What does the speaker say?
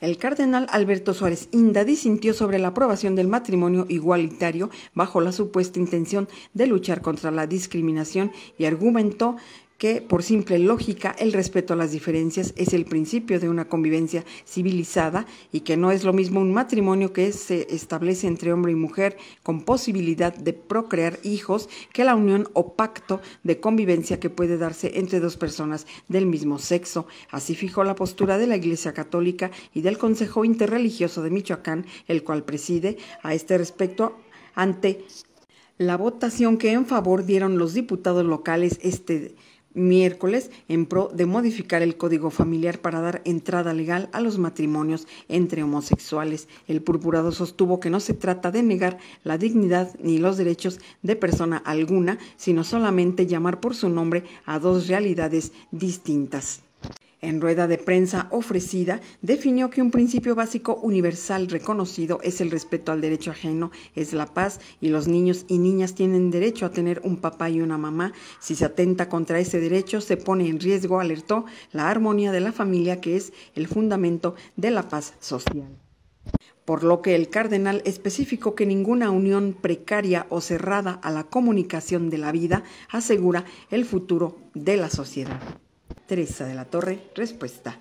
El cardenal Alberto Suárez Inda disintió sobre la aprobación del matrimonio igualitario bajo la supuesta intención de luchar contra la discriminación y argumentó que por simple lógica el respeto a las diferencias es el principio de una convivencia civilizada y que no es lo mismo un matrimonio que se establece entre hombre y mujer con posibilidad de procrear hijos que la unión o pacto de convivencia que puede darse entre dos personas del mismo sexo. Así fijó la postura de la Iglesia Católica y del Consejo Interreligioso de Michoacán, el cual preside a este respecto ante la votación que en favor dieron los diputados locales este miércoles en pro de modificar el código familiar para dar entrada legal a los matrimonios entre homosexuales. El purpurado sostuvo que no se trata de negar la dignidad ni los derechos de persona alguna, sino solamente llamar por su nombre a dos realidades distintas. En rueda de prensa ofrecida, definió que un principio básico universal reconocido es el respeto al derecho ajeno, es la paz y los niños y niñas tienen derecho a tener un papá y una mamá. Si se atenta contra ese derecho, se pone en riesgo, alertó, la armonía de la familia que es el fundamento de la paz social por lo que el cardenal especificó que ninguna unión precaria o cerrada a la comunicación de la vida asegura el futuro de la sociedad. Teresa de la Torre, respuesta.